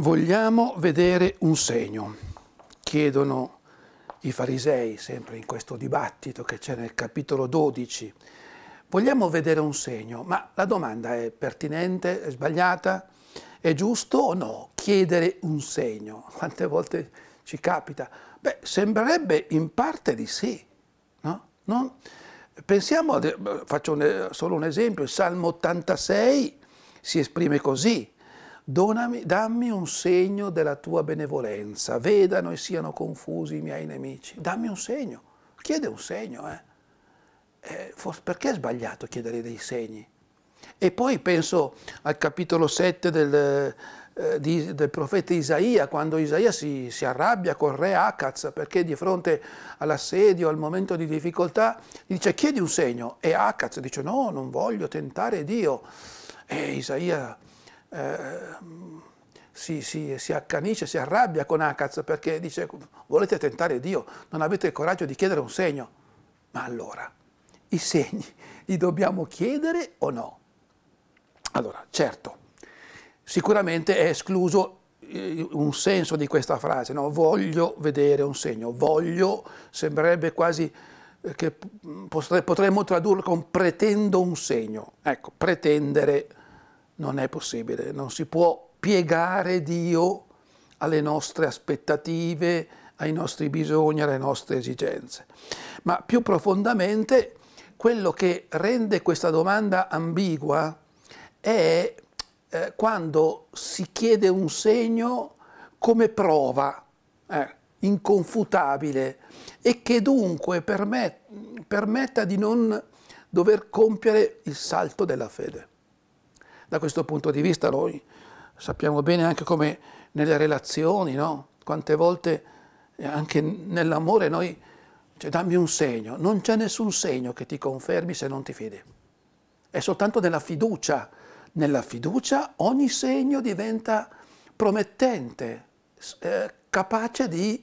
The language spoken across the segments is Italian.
Vogliamo vedere un segno, chiedono i farisei, sempre in questo dibattito che c'è nel capitolo 12 Vogliamo vedere un segno, ma la domanda è pertinente, è sbagliata, è giusto o no chiedere un segno? Quante volte ci capita? Beh, sembrerebbe in parte di sì. No? Non... Pensiamo, ad... faccio un... solo un esempio, il Salmo 86 si esprime così, Donami, dammi un segno della tua benevolenza, vedano e siano confusi i miei nemici. Dammi un segno, chiede un segno, eh eh, forse perché è sbagliato chiedere dei segni? E poi penso al capitolo 7 del, eh, di, del profeta Isaia, quando Isaia si, si arrabbia col re Acaz perché di fronte all'assedio, al momento di difficoltà, gli dice chiedi un segno e Acaz dice no, non voglio tentare Dio. E Isaia eh, si, si, si, accanisce, si arrabbia con Acaz perché dice volete tentare Dio, non avete il coraggio di chiedere un segno. Ma allora i segni, li dobbiamo chiedere o no? Allora, certo, sicuramente è escluso eh, un senso di questa frase, no? voglio vedere un segno, voglio, sembrerebbe quasi eh, che potremmo tradurlo con pretendo un segno. Ecco, pretendere non è possibile, non si può piegare Dio alle nostre aspettative, ai nostri bisogni, alle nostre esigenze. Ma più profondamente quello che rende questa domanda ambigua è eh, quando si chiede un segno come prova eh, inconfutabile e che dunque permet permetta di non dover compiere il salto della fede. Da questo punto di vista noi sappiamo bene anche come nelle relazioni, no? quante volte eh, anche nell'amore noi cioè, dammi un segno. Non c'è nessun segno che ti confermi se non ti fidi. È soltanto nella fiducia. Nella fiducia ogni segno diventa promettente, eh, capace di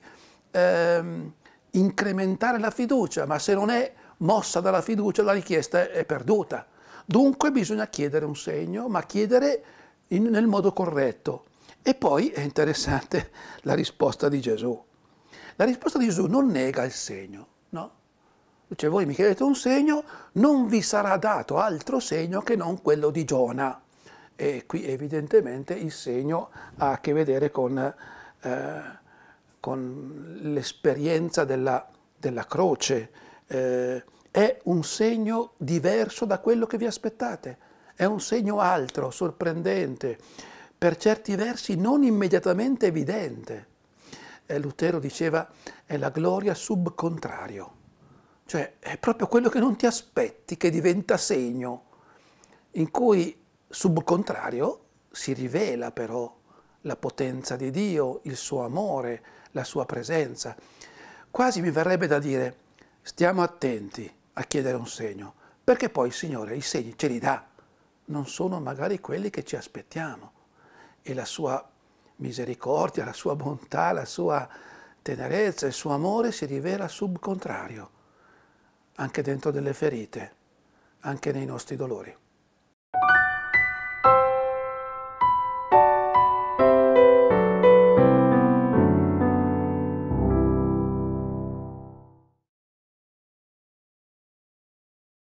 eh, incrementare la fiducia, ma se non è mossa dalla fiducia la richiesta è perduta. Dunque bisogna chiedere un segno, ma chiedere in, nel modo corretto. E poi è interessante la risposta di Gesù. La risposta di Gesù non nega il segno, no? Dice, voi mi chiedete un segno, non vi sarà dato altro segno che non quello di Giona. E qui evidentemente il segno ha a che vedere con, eh, con l'esperienza della, della, croce. Eh, è un segno diverso da quello che vi aspettate, è un segno altro, sorprendente, per certi versi non immediatamente evidente. Eh, Lutero diceva è la gloria subcontrario, cioè è proprio quello che non ti aspetti, che diventa segno, in cui subcontrario si rivela però la potenza di Dio, il suo amore, la sua presenza. Quasi mi verrebbe da dire, stiamo attenti a chiedere un segno, perché poi il Signore i segni ce li dà, non sono magari quelli che ci aspettiamo. E la sua misericordia, la sua bontà, la sua tenerezza, il suo amore si rivela subcontrario, anche dentro delle ferite, anche nei nostri dolori.